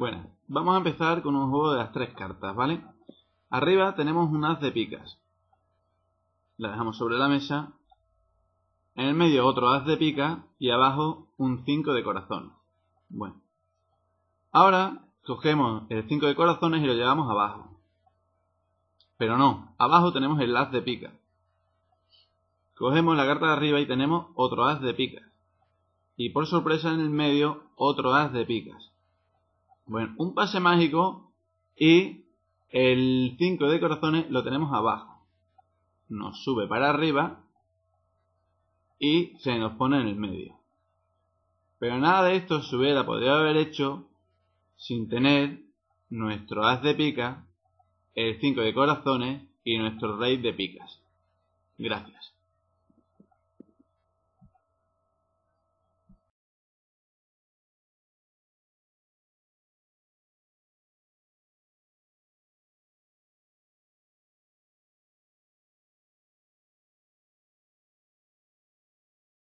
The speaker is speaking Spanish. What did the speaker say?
Bueno, vamos a empezar con un juego de las tres cartas, ¿vale? Arriba tenemos un haz de picas. La dejamos sobre la mesa. En el medio otro haz de picas y abajo un 5 de corazones. Bueno. Ahora cogemos el 5 de corazones y lo llevamos abajo. Pero no, abajo tenemos el haz de pica. Cogemos la carta de arriba y tenemos otro haz de picas. Y por sorpresa en el medio otro haz de picas. Bueno, un pase mágico y el 5 de corazones lo tenemos abajo. Nos sube para arriba y se nos pone en el medio. Pero nada de esto se hubiera podido haber hecho sin tener nuestro haz de pica, el 5 de corazones y nuestro rey de picas. Gracias.